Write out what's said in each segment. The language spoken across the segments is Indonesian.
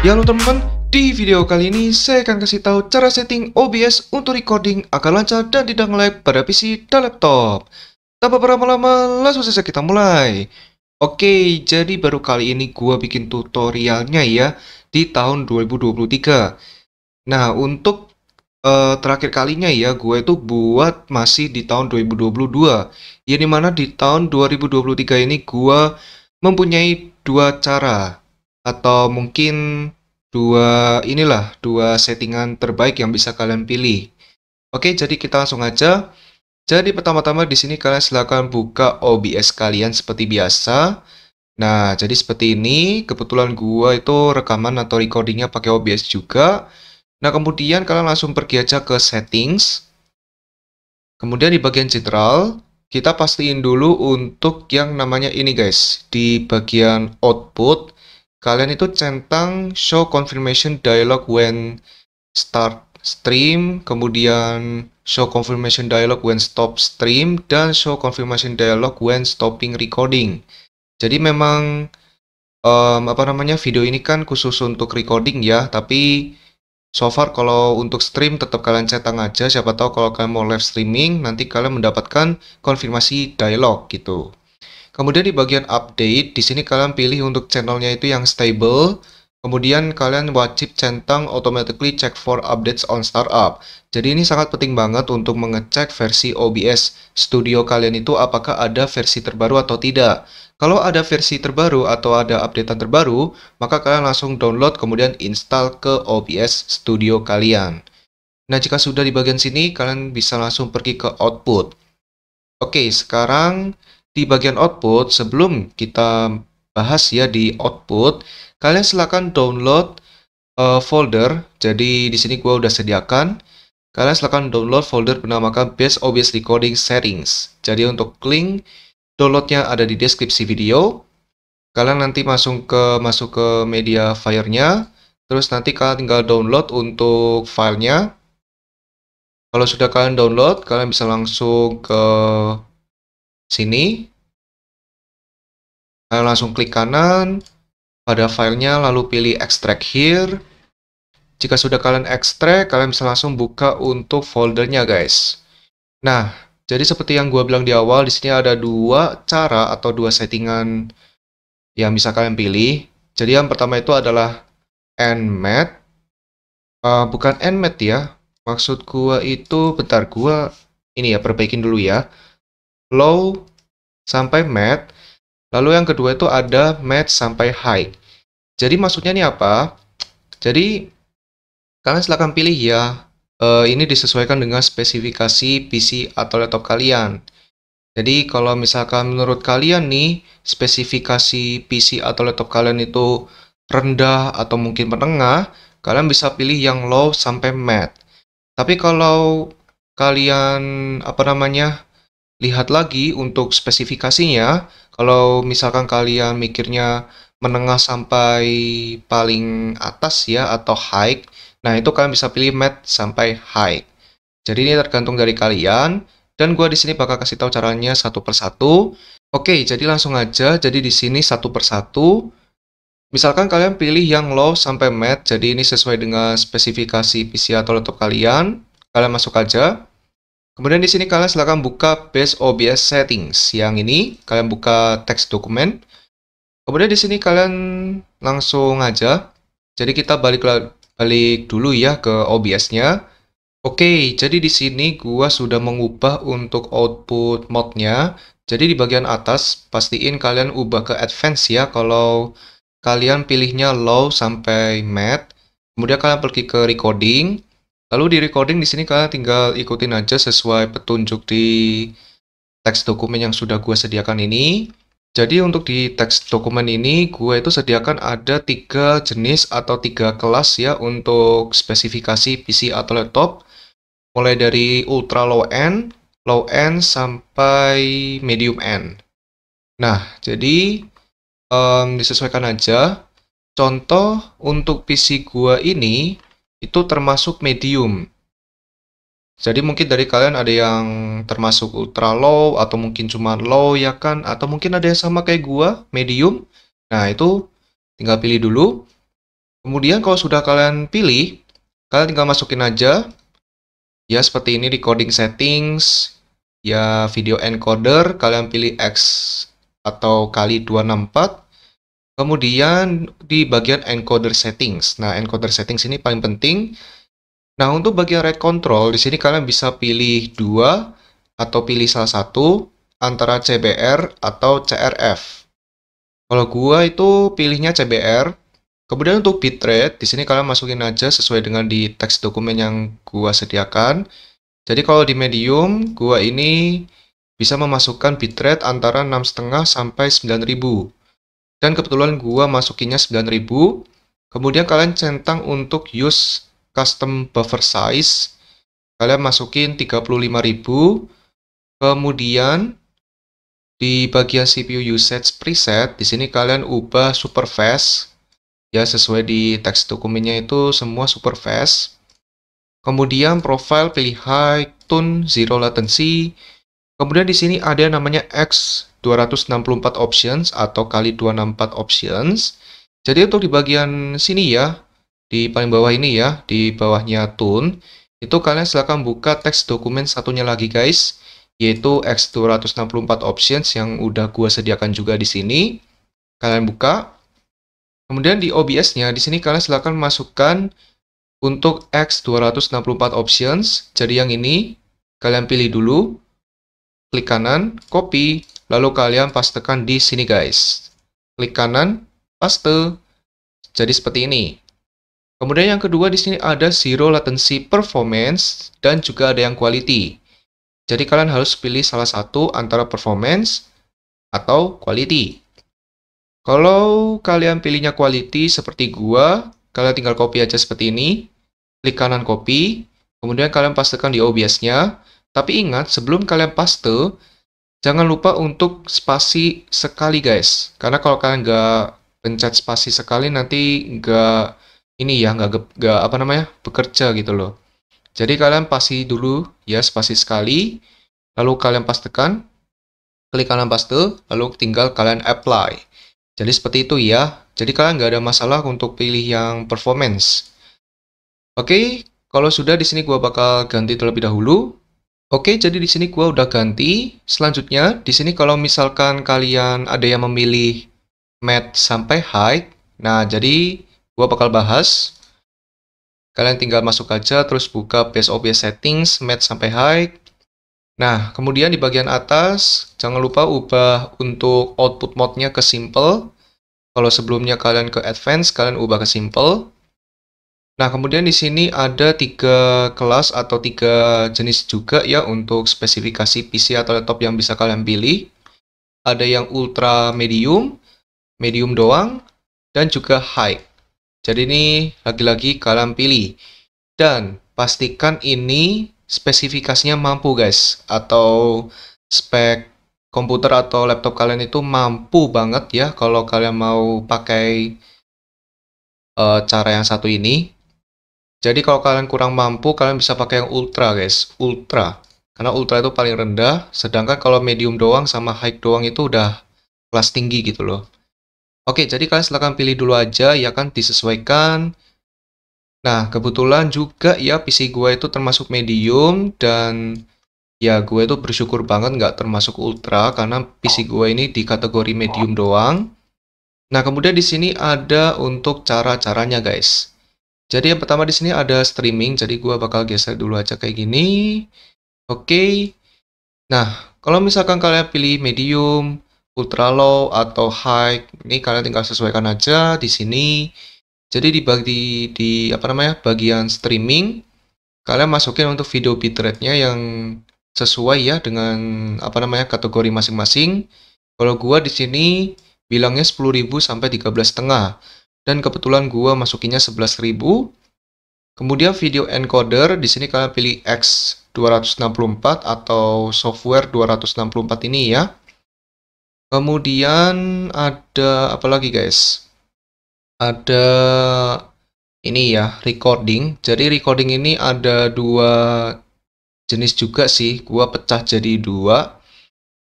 Ya lo teman-teman, di video kali ini saya akan kasih tahu cara setting OBS untuk recording agar lancar dan tidak nge pada PC dan laptop. Tanpa berlama-lama, langsung saja kita mulai. Oke, jadi baru kali ini gua bikin tutorialnya ya di tahun 2023. Nah, untuk uh, terakhir kalinya ya gue itu buat masih di tahun 2022. Ya dimana di tahun 2023 ini gue mempunyai dua cara atau mungkin dua inilah dua settingan terbaik yang bisa kalian pilih. Oke, jadi kita langsung aja. Jadi pertama-tama di sini kalian silahkan buka OBS kalian seperti biasa. Nah, jadi seperti ini. Kebetulan gua itu rekaman atau recordingnya pakai OBS juga. Nah, kemudian kalian langsung pergi aja ke settings. Kemudian di bagian general, kita pastiin dulu untuk yang namanya ini guys. Di bagian output, kalian itu centang show confirmation dialog when start stream, kemudian show confirmation dialog when stop stream, dan show confirmation dialog when stopping recording. Jadi memang um, apa namanya video ini kan khusus untuk recording ya, tapi so far kalau untuk stream tetap kalian centang aja. Siapa tahu kalau kalian mau live streaming nanti kalian mendapatkan konfirmasi dialog gitu. Kemudian di bagian update, di sini kalian pilih untuk channelnya itu yang stable. Kemudian kalian wajib centang automatically check for updates on startup. Jadi ini sangat penting banget untuk mengecek versi OBS Studio kalian itu apakah ada versi terbaru atau tidak. Kalau ada versi terbaru atau ada updatean terbaru, maka kalian langsung download kemudian install ke OBS Studio kalian. Nah, jika sudah di bagian sini, kalian bisa langsung pergi ke output. Oke, sekarang di bagian output, sebelum kita bahas ya di output, kalian silahkan download uh, folder. Jadi di sini gua udah sediakan. Kalian silahkan download folder bernamakan Base OBS Recording Settings. Jadi untuk link downloadnya ada di deskripsi video. Kalian nanti masuk ke masuk ke media firenya. Terus nanti kalian tinggal download untuk filenya. Kalau sudah kalian download, kalian bisa langsung ke sini. kalian langsung klik kanan pada filenya, lalu pilih extract here. Jika sudah kalian ekstrak, kalian bisa langsung buka untuk foldernya guys. Nah, jadi seperti yang gua bilang di awal, di sini ada dua cara atau dua settingan yang bisa kalian pilih. Jadi yang pertama itu adalah nmat. Uh, bukan nmat ya, maksud gua itu, bentar gua ini ya perbaikin dulu ya low sampai matte. Lalu yang kedua itu ada matte sampai high. Jadi maksudnya ini apa? Jadi kalian silahkan pilih ya. E, ini disesuaikan dengan spesifikasi PC atau laptop kalian. Jadi kalau misalkan menurut kalian nih spesifikasi PC atau laptop kalian itu rendah atau mungkin menengah, kalian bisa pilih yang low sampai matte. Tapi kalau kalian apa namanya lihat lagi untuk spesifikasinya. Kalau misalkan kalian mikirnya menengah sampai paling atas ya atau high, nah itu kalian bisa pilih matte sampai high. Jadi ini tergantung dari kalian dan gua di sini bakal kasih tahu caranya satu persatu. Oke, jadi langsung aja. Jadi di sini satu persatu. Misalkan kalian pilih yang low sampai matte, jadi ini sesuai dengan spesifikasi PC atau laptop kalian. Kalian masuk aja. Kemudian di sini kalian silakan buka base OBS settings. Yang ini kalian buka teks dokumen. Kemudian di sini kalian langsung aja. Jadi kita balik balik dulu ya ke OBS-nya. Oke, jadi di sini gua sudah mengubah untuk output mode-nya. Jadi di bagian atas pastiin kalian ubah ke advance ya kalau kalian pilihnya low sampai matte. Kemudian kalian pergi ke recording. Lalu di recording di sini kalian tinggal ikutin aja sesuai petunjuk di teks dokumen yang sudah gue sediakan ini. Jadi untuk di teks dokumen ini, gue itu sediakan ada tiga jenis atau tiga kelas ya untuk spesifikasi PC atau laptop. Mulai dari ultra low end, low end sampai medium end. Nah, jadi um, disesuaikan aja. Contoh untuk PC gue ini itu termasuk medium. Jadi mungkin dari kalian ada yang termasuk ultra low atau mungkin cuma low ya kan atau mungkin ada yang sama kayak gua medium. Nah, itu tinggal pilih dulu. Kemudian kalau sudah kalian pilih, kalian tinggal masukin aja ya seperti ini recording settings ya video encoder kalian pilih X atau kali 264 Kemudian di bagian encoder settings. Nah, encoder settings ini paling penting. Nah, untuk bagian rate control, di sini kalian bisa pilih dua atau pilih salah satu antara CBR atau CRF. Kalau gua itu pilihnya CBR. Kemudian untuk bitrate, di sini kalian masukin aja sesuai dengan di teks dokumen yang gua sediakan. Jadi kalau di medium, gua ini bisa memasukkan bitrate antara 6,5 sampai 9000. Dan kebetulan gua masukinnya 9000. Kemudian kalian centang untuk use custom buffer size. Kalian masukin 35000. Kemudian di bagian CPU usage preset, di sini kalian ubah super fast. Ya, sesuai di teks dokumennya itu semua super fast. Kemudian profile pilih high, tune, zero latency, Kemudian di sini ada yang namanya X264 options atau kali 264 options. Jadi untuk di bagian sini ya, di paling bawah ini ya, di bawahnya tune, itu kalian silahkan buka teks dokumen satunya lagi guys, yaitu X264 options yang udah gua sediakan juga di sini. Kalian buka. Kemudian di OBS-nya, di sini kalian silahkan masukkan untuk X264 options. Jadi yang ini, kalian pilih dulu klik kanan, copy, lalu kalian pastekan di sini guys. Klik kanan, paste, jadi seperti ini. Kemudian yang kedua di sini ada zero latency performance dan juga ada yang quality. Jadi kalian harus pilih salah satu antara performance atau quality. Kalau kalian pilihnya quality seperti gua, kalian tinggal copy aja seperti ini. Klik kanan copy, kemudian kalian pastekan di OBS-nya. Tapi ingat, sebelum kalian paste, jangan lupa untuk spasi sekali guys. Karena kalau kalian nggak pencet spasi sekali nanti nggak ini ya nggak nggak apa namanya bekerja gitu loh. Jadi kalian pasti dulu ya spasi sekali, lalu kalian pastekan, klik kanan paste, lalu tinggal kalian apply. Jadi seperti itu ya. Jadi kalian nggak ada masalah untuk pilih yang performance. Oke, kalau sudah di sini gua bakal ganti terlebih dahulu. Oke, jadi di sini gua udah ganti. Selanjutnya, di sini kalau misalkan kalian ada yang memilih mat sampai high, nah jadi gua bakal bahas. Kalian tinggal masuk aja terus buka base OBS settings mat sampai high. Nah, kemudian di bagian atas jangan lupa ubah untuk output mode-nya ke simple. Kalau sebelumnya kalian ke advance, kalian ubah ke simple. Nah, kemudian di sini ada tiga kelas atau tiga jenis juga ya untuk spesifikasi PC atau laptop yang bisa kalian pilih. Ada yang ultra medium, medium doang, dan juga high. Jadi ini lagi-lagi kalian pilih. Dan pastikan ini spesifikasinya mampu guys, atau spek komputer atau laptop kalian itu mampu banget ya kalau kalian mau pakai eh, cara yang satu ini jadi kalau kalian kurang mampu, kalian bisa pakai yang ultra guys, ultra. Karena ultra itu paling rendah, sedangkan kalau medium doang sama high doang itu udah kelas tinggi gitu loh. Oke, jadi kalian silahkan pilih dulu aja, ya kan disesuaikan. Nah, kebetulan juga ya PC gue itu termasuk medium dan ya gue itu bersyukur banget nggak termasuk ultra karena PC gue ini di kategori medium doang. Nah, kemudian di sini ada untuk cara-caranya guys. Jadi yang pertama di sini ada streaming, jadi gua bakal geser dulu aja kayak gini. Oke. Okay. Nah, kalau misalkan kalian pilih medium, ultra low atau high, ini kalian tinggal sesuaikan aja di sini. Jadi dibagi di apa namanya? bagian streaming kalian masukin untuk video bitrate-nya yang sesuai ya dengan apa namanya? kategori masing-masing. Kalau gua di sini bilangnya 10.000 sampai setengah dan kebetulan gua masukinnya 11.000. Kemudian video encoder di sini kalian pilih X 264 atau software 264 ini ya. Kemudian ada apa lagi guys? Ada ini ya, recording. Jadi recording ini ada dua jenis juga sih. Gua pecah jadi dua.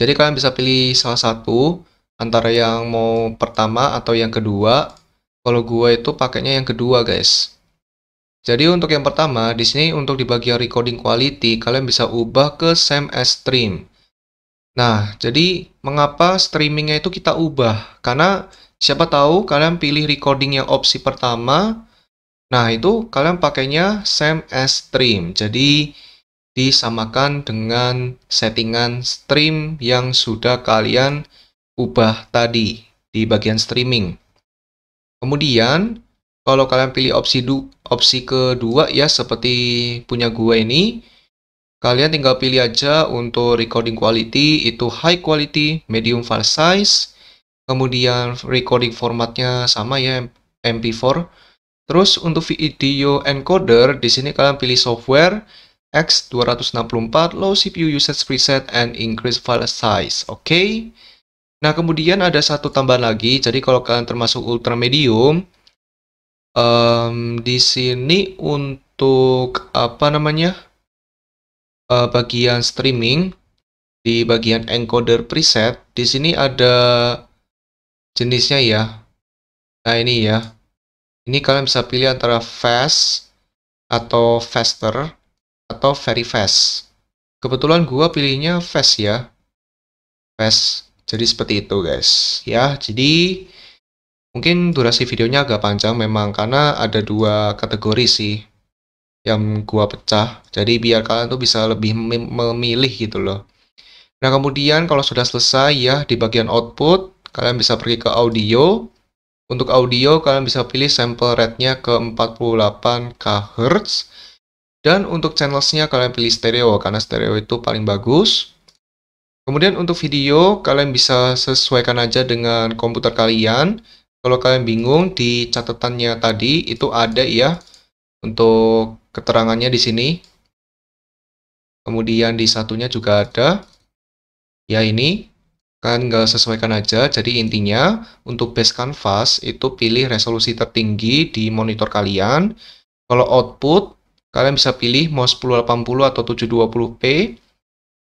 Jadi kalian bisa pilih salah satu antara yang mau pertama atau yang kedua kalau gue itu pakainya yang kedua, guys. Jadi untuk yang pertama, di sini untuk di bagian recording quality, kalian bisa ubah ke same as stream. Nah, jadi mengapa streamingnya itu kita ubah? Karena siapa tahu kalian pilih recording yang opsi pertama, nah itu kalian pakainya same as stream. Jadi disamakan dengan settingan stream yang sudah kalian ubah tadi di bagian streaming. Kemudian kalau kalian pilih opsi du, opsi kedua ya seperti punya gue ini, kalian tinggal pilih aja untuk recording quality itu high quality, medium file size, kemudian recording formatnya sama ya MP4. Terus untuk video encoder di sini kalian pilih software X264 low CPU usage preset and increase file size. Oke. Okay? Nah, kemudian ada satu tambahan lagi. Jadi kalau kalian termasuk ultra medium, um, di sini untuk apa namanya? Uh, bagian streaming di bagian encoder preset, di sini ada jenisnya ya. Nah, ini ya. Ini kalian bisa pilih antara fast atau faster atau very fast. Kebetulan gua pilihnya fast ya. Fast. Jadi seperti itu guys. Ya, jadi mungkin durasi videonya agak panjang memang karena ada dua kategori sih yang gua pecah. Jadi biar kalian tuh bisa lebih memilih gitu loh. Nah, kemudian kalau sudah selesai ya di bagian output, kalian bisa pergi ke audio. Untuk audio kalian bisa pilih sampel rate-nya ke 48 kHz. Dan untuk channelsnya kalian pilih stereo karena stereo itu paling bagus. Kemudian untuk video, kalian bisa sesuaikan aja dengan komputer kalian. Kalau kalian bingung, di catatannya tadi itu ada ya untuk keterangannya di sini. Kemudian di satunya juga ada. Ya ini, kalian nggak sesuaikan aja. Jadi intinya, untuk base canvas itu pilih resolusi tertinggi di monitor kalian. Kalau output, kalian bisa pilih mau 1080 atau 720p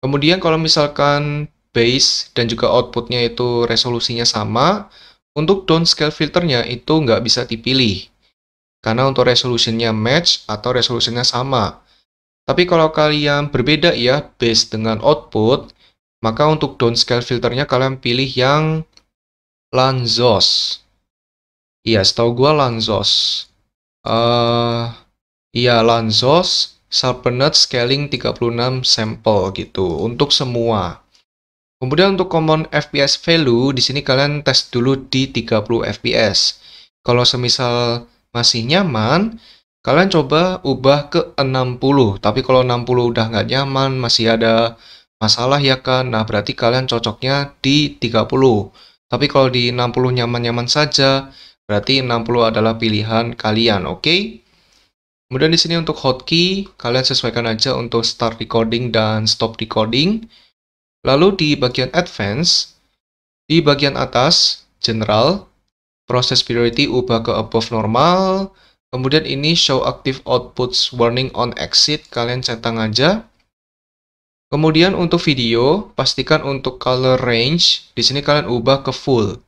Kemudian kalau misalkan base dan juga outputnya itu resolusinya sama, untuk downscale filternya itu nggak bisa dipilih. Karena untuk resolusinya match atau resolusinya sama. Tapi kalau kalian berbeda ya base dengan output, maka untuk downscale filternya kalian pilih yang Lanzos. Iya, setahu gue Lanzos. Uh, eh, iya, Lanzos Sharpenet scaling 36 sampel gitu untuk semua. Kemudian untuk common FPS value di sini kalian tes dulu di 30 FPS. Kalau semisal masih nyaman, kalian coba ubah ke 60. Tapi kalau 60 udah nggak nyaman, masih ada masalah ya kan. Nah, berarti kalian cocoknya di 30. Tapi kalau di 60 nyaman-nyaman saja, berarti 60 adalah pilihan kalian, oke? Okay? Kemudian di sini untuk hotkey, kalian sesuaikan aja untuk start recording dan stop recording. Lalu di bagian advance, di bagian atas, general, proses priority ubah ke above normal. Kemudian ini show active outputs warning on exit, kalian centang aja. Kemudian untuk video, pastikan untuk color range, di sini kalian ubah ke full.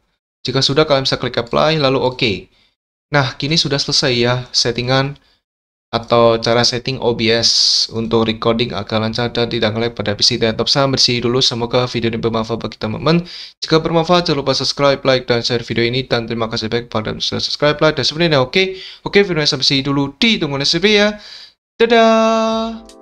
Jika sudah, kalian bisa klik apply, lalu oke. Okay. Nah, kini sudah selesai ya settingan atau cara setting OBS untuk recording agar lancar dan tidak ngelag pada PC laptop. Saya bersih dulu, semoga video ini bermanfaat bagi teman-teman. Jika bermanfaat, jangan lupa subscribe, like, dan share video ini. Dan terima kasih banyak pada sudah subscribe, like, dan sebenarnya oke. Oke, video ini sampai sini dulu. tunggu nasib ya. Dadah!